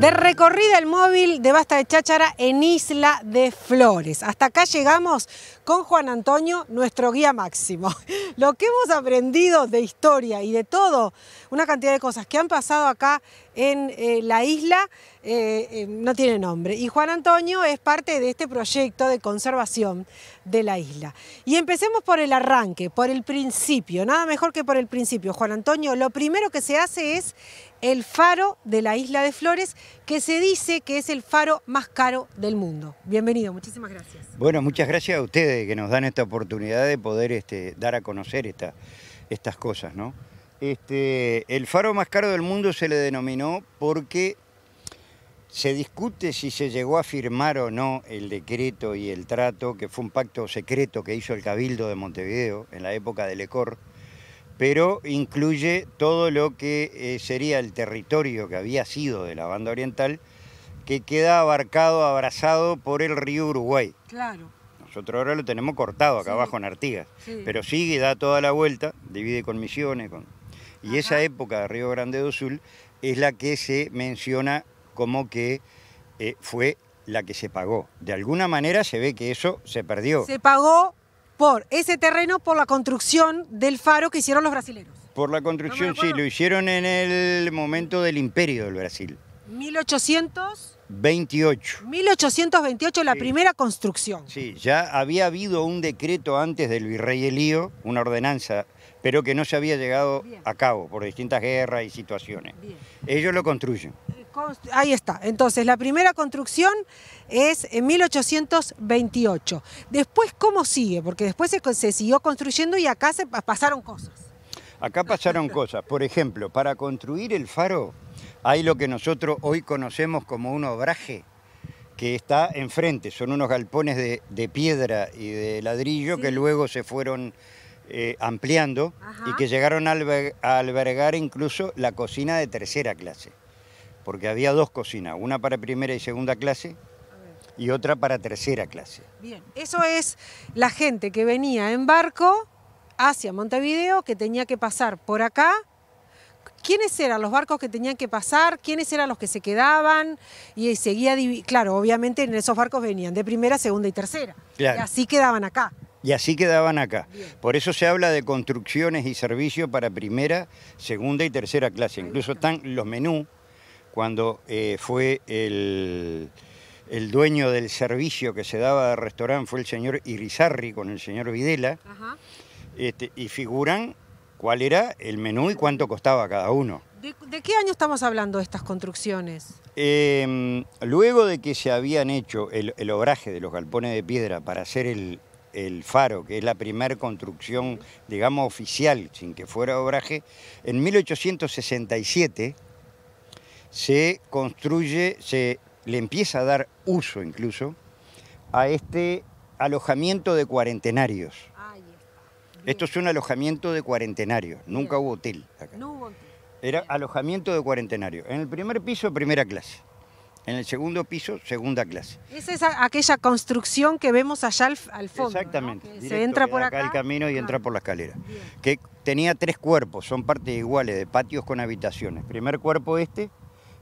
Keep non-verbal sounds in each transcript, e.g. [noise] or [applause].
de recorrida el móvil de Basta de Cháchara en Isla de Flores. Hasta acá llegamos con Juan Antonio, nuestro guía máximo. [laughs] Lo que hemos aprendido de historia y de todo, una cantidad de cosas que han pasado acá en eh, la isla, eh, eh, no tiene nombre. Y Juan Antonio es parte de este proyecto de conservación de la isla. Y empecemos por el arranque, por el principio, nada mejor que por el principio. Juan Antonio, lo primero que se hace es el faro de la isla de Flores, que se dice que es el faro más caro del mundo. Bienvenido, muchísimas gracias. Bueno, muchas gracias a ustedes que nos dan esta oportunidad de poder este, dar a conocer estas cosas, ¿no? Este, el faro más caro del mundo se le denominó porque se discute si se llegó a firmar o no el decreto y el trato, que fue un pacto secreto que hizo el Cabildo de Montevideo en la época de Lecor pero incluye todo lo que eh, sería el territorio que había sido de la banda oriental, que queda abarcado, abrazado por el río Uruguay. Claro. Nosotros ahora lo tenemos cortado acá abajo en Artigas, pero sigue, da toda la vuelta, divide con Misiones. Con... Y esa época de Río Grande do Sul es la que se menciona como que eh, fue la que se pagó. De alguna manera se ve que eso se perdió. Se pagó por ese terreno por la construcción del faro que hicieron los brasileños. Por la construcción, sí, lo hicieron en el momento del imperio del Brasil. 1828. 1828, la primera construcción. Sí, ya había habido un decreto antes del virrey Elío, una ordenanza, pero que no se había llegado a cabo por distintas guerras y situaciones. Ellos lo construyen. Eh, Ahí está. Entonces, la primera construcción es en 1828. Después, ¿cómo sigue? Porque después se, siguió construyendo y acá se pasaron cosas. Acá pasaron [laughs] cosas. Por ejemplo, para construir el faro hay lo que nosotros hoy conocemos como un obraje que está enfrente. Son unos galpones de, piedra y de ladrillo que luego se fueron eh, ampliando y que llegaron a albergar incluso la cocina de tercera clase porque había dos cocinas, una para primera y segunda clase y otra para tercera clase. Bien, eso es la gente que venía en barco hacia Montevideo, que tenía que pasar por acá. ¿Quiénes eran los barcos que tenían que pasar? ¿Quiénes eran los que se quedaban? Y seguía, claro, obviamente en esos barcos venían de primera, segunda y tercera. Y así quedaban acá. Y así quedaban acá. Por eso se habla de construcciones y servicios para primera, segunda y tercera clase. Incluso están los menús cuando eh, fue el, dueño del servicio que se daba de restaurante, fue el señor Irizarri con el señor Videla, este, y figuran cuál era el menú y cuánto costaba cada uno. ¿De, qué año estamos hablando de estas construcciones? Em, luego de que se habían hecho el, obraje de los galpones de piedra para hacer el, el faro, que es la primera construcción, digamos, oficial, sin que fuera obraje, en 1867 se construye, se le empieza a dar uso incluso a este alojamiento de cuarentenarios. Esto es un alojamiento de cuarentenarios, nunca hubo hotel acá. No hubo hotel. Era alojamiento de cuarentenarios. En el primer piso, primera clase. En el segundo piso, segunda clase. Esa es aquella construcción que vemos allá al, fondo. Exactamente. se entra por acá, acá. el camino y entra por la escalera. Que tenía tres cuerpos, son partes iguales de patios con habitaciones. Primer cuerpo este,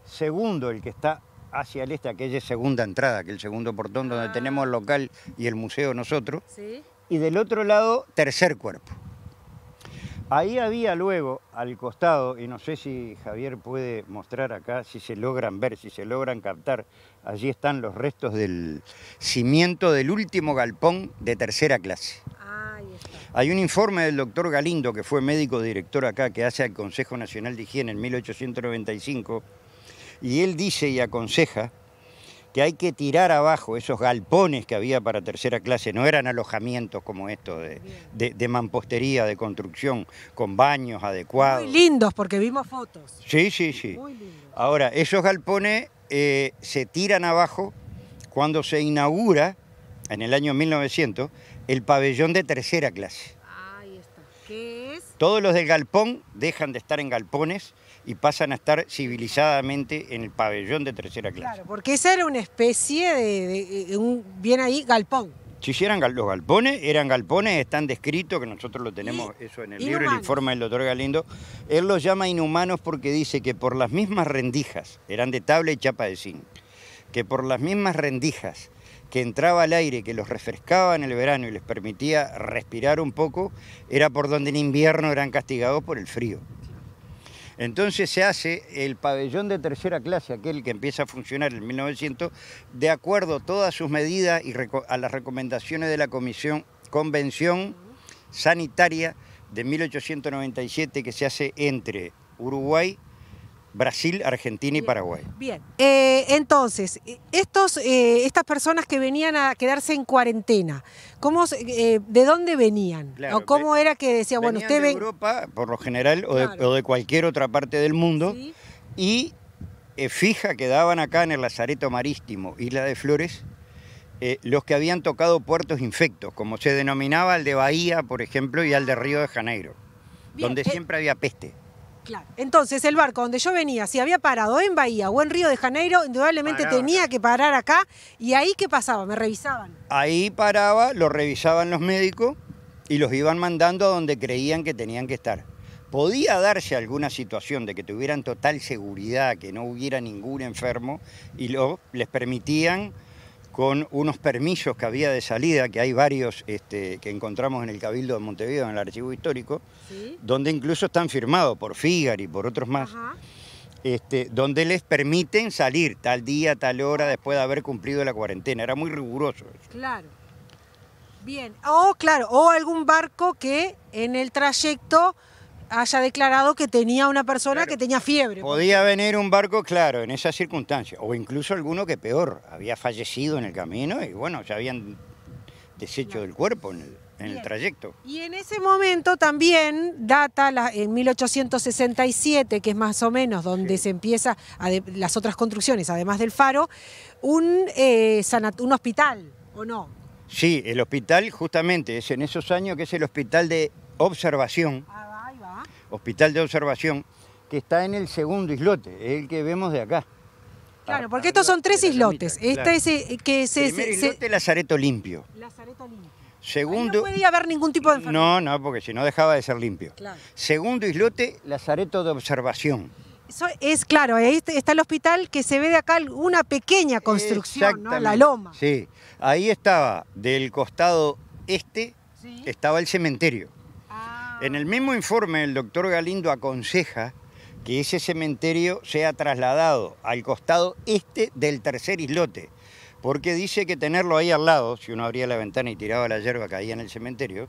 segundo el que está hacia el este, aquella segunda entrada, que es el segundo portón donde ah. tenemos el local y el museo nosotros. ¿Sí? Y del otro lado, tercer cuerpo. Ahí había luego, al costado, y no sé si Javier puede mostrar acá, si se logran ver, si se logran captar, allí están los restos del cimiento del último galpón de tercera clase. Hay un informe del doctor Galindo, que fue médico director acá, que hace al Consejo Nacional de Higiene en 1895, y él dice y aconseja que hay que tirar abajo esos galpones que había para tercera clase, no eran alojamientos como estos de, mampostería, de construcción, con baños adecuados. Muy lindos, porque vimos fotos. Sí, sí, sí. Muy lindos. Ahora, esos galpones eh, se tiran abajo cuando se inaugura, en el año 1900, el pabellón de tercera clase. Ahí está. ¿Qué es? Todos los del galpón dejan de estar en galpones y pasan a estar civilizadamente en el pabellón de tercera clase. Claro, porque esa era una especie de, un, bien ahí, galpón. Si eran los galpones, eran galpones, están descritos, que nosotros lo tenemos eso en el libro, el informe del doctor Galindo. Él los llama inhumanos porque dice que por las mismas rendijas, eran de tabla y chapa de zinc, que por las mismas rendijas que entraba al aire, que los refrescaba en el verano y les permitía respirar un poco, era por donde en invierno eran castigados por el frío. Entonces se hace el pabellón de tercera clase, aquel que empieza a funcionar en 1900, de acuerdo a todas sus medidas y a las recomendaciones de la comisión, Convención Sanitaria de 1897 que se hace entre Uruguay Brasil, Argentina y Paraguay. Bien, eh, entonces, estos, eh, estas personas que venían a quedarse en cuarentena, eh, ¿de dónde venían? ¿Cómo era que decía, bueno, usted de Europa, por lo general, o, de, cualquier otra parte del mundo, y fija quedaban acá en el Lazareto Marítimo, Isla de Flores, los que habían tocado puertos infectos, como se denominaba el de Bahía, por ejemplo, y al de Río de Janeiro, donde siempre había peste. Entonces, el barco donde yo venía, si había parado en Bahía o en Río de Janeiro, indudablemente tenía que parar acá. ¿Y ahí qué pasaba? ¿Me revisaban? Ahí paraba, lo revisaban los médicos y los iban mandando a donde creían que tenían que estar. Podía darse alguna situación de que tuvieran total seguridad, que no hubiera ningún enfermo, y lo, les permitían con unos permisos que había de salida, que hay varios este, que encontramos en el Cabildo de Montevideo, en el Archivo Histórico, donde incluso están firmados por Figar y por otros más, este, donde les permiten salir tal día, tal hora, después de haber cumplido la cuarentena. Era muy riguroso eso. Claro. Bien. O, oh, claro, o algún barco que en el trayecto haya declarado que tenía una persona que tenía fiebre. Podía venir un barco, claro, en esas circunstancias, o incluso alguno que peor, había fallecido en el camino y bueno, ya habían deshecho del cuerpo en el, trayecto. Y en ese momento también data la, en 1867, que es más o menos donde se empieza las otras construcciones, además del faro, un, eh, un hospital, ¿o no? Sí, el hospital justamente es en esos años que es el hospital de observación. Ah, hospital de observación, que está en el segundo islote, es el que vemos de acá. Claro, ah, porque estos son tres islotes. Este es eh, que islote, Lazareto limpio. Lazareto limpio. Segundo, no podía haber ningún tipo de No, no, porque si no dejaba de ser limpio. Segundo islote, Lazareto de observación. Eso es claro, ahí está el hospital que se ve de acá una pequeña construcción, la loma. Sí, ahí estaba, del costado este, estaba el cementerio. En el mismo informe, el doctor Galindo aconseja que ese cementerio sea trasladado al costado este del tercer islote, porque dice que tenerlo ahí al lado, si uno abría la ventana y tiraba la hierba caía en el cementerio,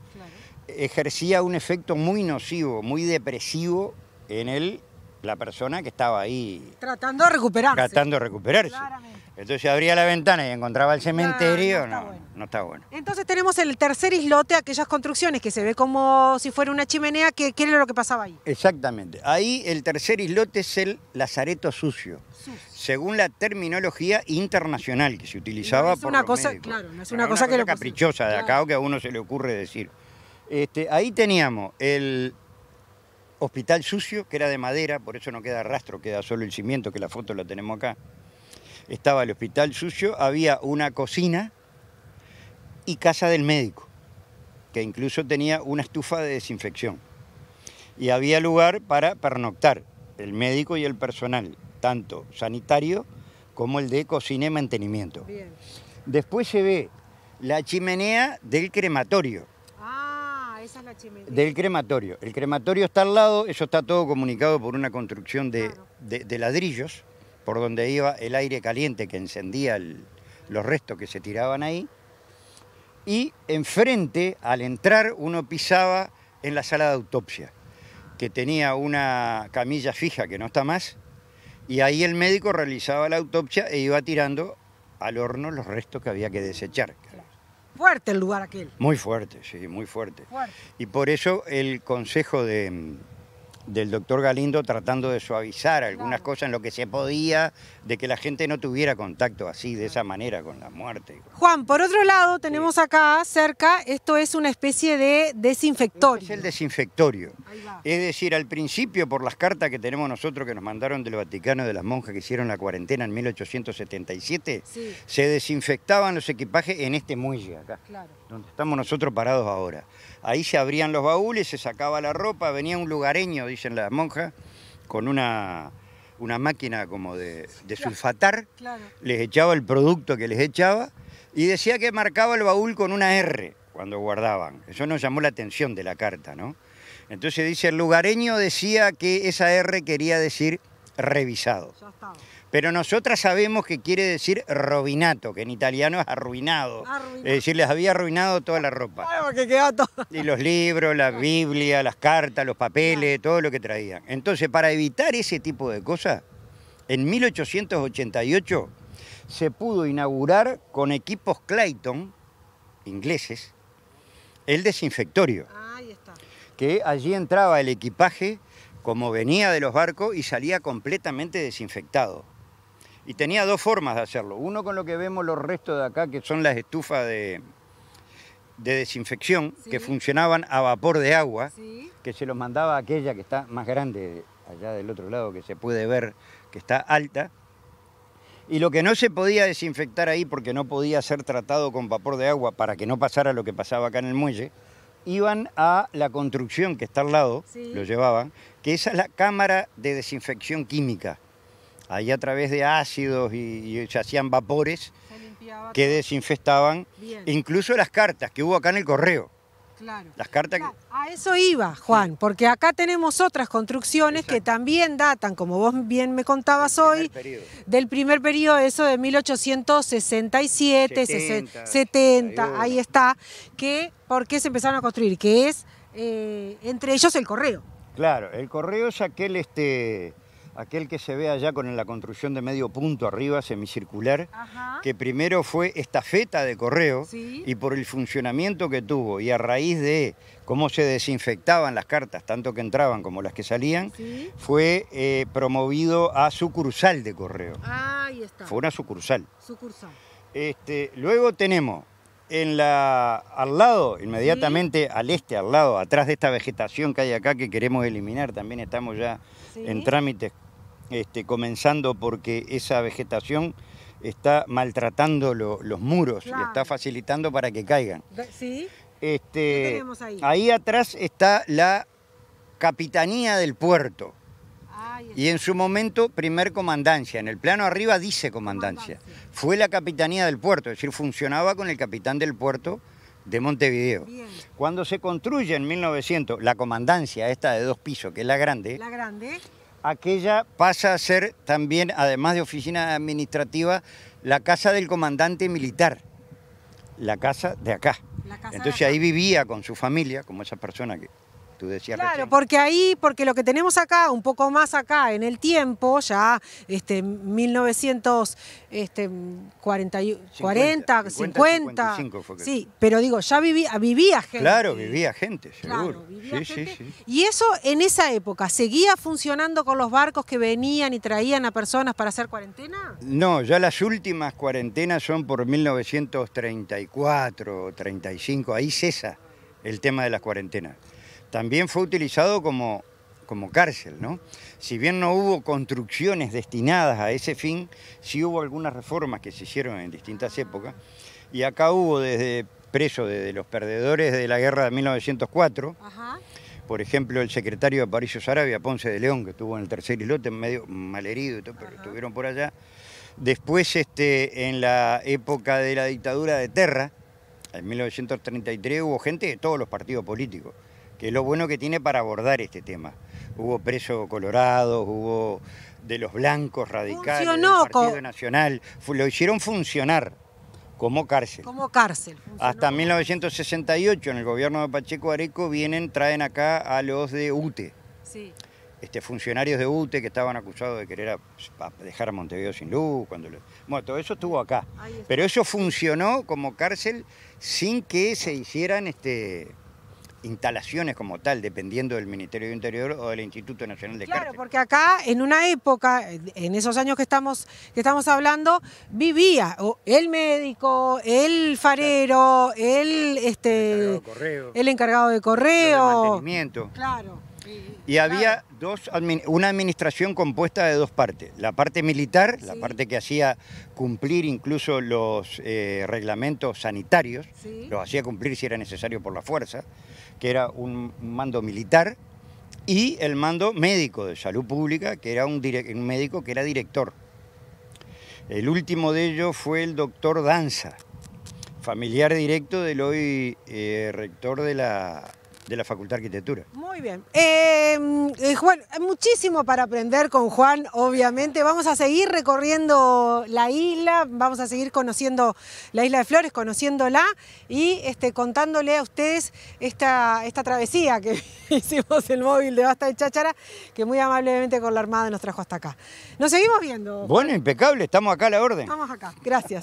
ejercía un efecto muy nocivo, muy depresivo en el la persona que estaba ahí. Tratando de recuperarse. Tratando de recuperarse. Claramente. Entonces abría la ventana y encontraba el cementerio, no, no, está bueno. Entonces tenemos el tercer islote, aquellas construcciones que se ve como si fuera una chimenea, que, ¿qué era lo que pasaba ahí? Exactamente. Ahí el tercer islote es el lazareto sucio, según la terminología internacional que se utilizaba por una cosa, Claro, es una, cosa, que caprichosa caprichosa de acá o que a uno se le ocurre decir. Este, ahí teníamos el hospital sucio, que era de madera, por eso no queda rastro, queda solo el cimiento, que la foto la tenemos acá. Estaba el hospital sucio, había una cocina y casa del médico, que incluso tenía una estufa de desinfección. Y había lugar para pernoctar el médico y el personal, tanto sanitario como el de cocina y mantenimiento. Después se ve la chimenea del crematorio del crematorio. El crematorio está al lado, eso está todo comunicado por una construcción de, ladrillos, por donde iba el aire caliente que encendía los restos que se tiraban ahí. Y enfrente, al entrar, uno pisaba en la sala de autopsia, que tenía una camilla fija que no está más, y ahí el médico realizaba la autopsia e iba tirando al horno los restos que había que desechar fuerte el lugar aquel. Muy fuerte, sí, muy fuerte. Y por eso el consejo de, del doctor Galindo tratando de suavizar algunas cosas en lo que se podía, de que la gente no tuviera contacto así, de esa manera, con la muerte. Juan, por otro lado, tenemos acá cerca, esto es una especie de desinfectorio. es el desinfectorio. Es decir, al principio, por las cartas que tenemos nosotros que nos mandaron del Vaticano de las monjas que hicieron la cuarentena en 1877, se desinfectaban los equipajes en este muelle acá, donde estamos nosotros parados ahora. Ahí se abrían los baúles, se sacaba la ropa, venía un lugareño, dice, en las monjas, con una, una máquina como de, sulfatar, les echaba el producto que les echaba y decía que marcaba el baúl con una R cuando guardaban. Eso nos llamó la atención de la carta, ¿no? Entonces dice, el lugareño decía que esa R quería decir revisado. Ya pero nosotras sabemos que quiere decir robinato, que en italiano es arruinado. Es decir, les había arruinado toda la ropa. Y los libros, la Biblia, las cartas, los papeles, todo lo que traían. Entonces, para evitar ese tipo de cosas, en 1888 se pudo inaugurar con equipos Clayton, ingleses, el desinfectorio. Ahí está. Que allí entraba el equipaje como venía de los barcos y salía completamente desinfectado. Y tenía dos formas de hacerlo. Uno con lo que vemos los restos de acá, que son las estufas de, desinfección, que funcionaban a vapor de agua, que se los mandaba aquella que está más grande allá del otro lado, que se puede ver que está alta. Y lo que no se podía desinfectar ahí porque no podía ser tratado con vapor de agua para que no pasara lo que pasaba acá en el muelle, iban a la construcción que está al lado, lo llevaban, que esa es la cámara de desinfección química. Ahí a través de ácidos y, se hacían vapores que desinfestaban. Incluso las cartas que hubo acá en el correo. Claro. Las cartas ah, A eso iba, Juan, porque acá tenemos otras construcciones que también datan, como vos bien me contabas hoy, del primer periodo, eso de 1867, 70, ahí está, que por qué se empezaron a construir, que es eh, entre ellos el correo. Claro, el correo es aquel este, aquel que se ve allá con la construcción de medio punto arriba, semicircular, que primero fue estafeta de correo y por el funcionamiento que tuvo y a raíz de cómo se desinfectaban las cartas, tanto que entraban como las que salían, fue eh, promovido a sucursal de correo. Ah, ahí está. Fue una sucursal. Sucursal. Este, luego tenemos en la, al lado, inmediatamente al este, al lado, atrás de esta vegetación que hay acá que queremos eliminar, también estamos ya en trámites, este, comenzando porque esa vegetación está maltratando los muros y está facilitando para que caigan. Este, ahí atrás está la capitanía del puerto. Y en su momento, primer comandancia. En el plano arriba dice comandancia. Fue la capitanía del puerto, es decir, funcionaba con el capitán del puerto de Montevideo. Cuando se construye en 1900 la comandancia esta de dos pisos, que es la grande, grande, aquella pasa a ser también, además de oficina administrativa, la casa del comandante militar, la casa de acá. Entonces ahí vivía con su familia, como esa persona que Claro, porque ahí, porque lo que tenemos acá, un poco más acá en el tiempo, ya este, 1940, 50, este, sí, pero digo, ya vivía, vivía gente. Claro, vivía gente, seguro. Y eso en esa época, ¿seguía funcionando con los barcos que venían y traían a personas para hacer cuarentena? No, ya las últimas cuarentenas son por 1934 1935, 35, ahí cesa el tema de las cuarentenas también fue utilizado como, como cárcel. ¿no? Si bien no hubo construcciones destinadas a ese fin, sí hubo algunas reformas que se hicieron en distintas épocas. Y acá hubo desde presos, desde los perdedores de la guerra de 1904, por ejemplo, el secretario de Aparicio Sarabia, Ponce de León, que estuvo en el tercer islote, medio malherido y todo, pero estuvieron por allá. Después, este, en la época de la dictadura de Terra, en 1933, hubo gente de todos los partidos políticos que es lo bueno que tiene para abordar este tema. Hubo presos colorados, hubo de los blancos radicales, del Partido Nacional, lo hicieron funcionar como cárcel. Como cárcel. Hasta 1968, en el gobierno de Pacheco Areco, vienen, traen acá a los de UTE. Este, funcionarios de UTE que estaban acusados de querer dejar a Montevideo sin luz. Cuando Bueno, todo eso estuvo acá. Pero eso funcionó como cárcel sin que se hicieran este, instalaciones como tal, dependiendo del Ministerio de Interior o del Instituto Nacional de Claro, porque acá en una época, en esos años que estamos, que estamos hablando, vivía el médico, el farero, el este el encargado de correo, el mantenimiento. Claro. Y, había dos una administración compuesta de dos partes, la parte militar, la parte que hacía cumplir incluso los eh, reglamentos sanitarios, los hacía cumplir si era necesario por la fuerza, que era un mando militar, y el mando médico de salud pública, que era un, médico que era director. El último de ellos fue el doctor Danza, familiar directo del hoy eh, rector de la de la Facultad de Arquitectura. Muy bien. Em, eh, Juan, muchísimo para aprender con Juan, obviamente. Vamos a seguir recorriendo la isla, vamos a seguir conociendo la isla de Flores, conociéndola y este, contándole a ustedes esta, esta travesía que [laughs] hicimos el móvil de Basta de Cháchara, que muy amablemente con la Armada nos trajo hasta acá. Nos seguimos viendo. Bueno, impecable, estamos acá a la orden. Estamos acá, gracias.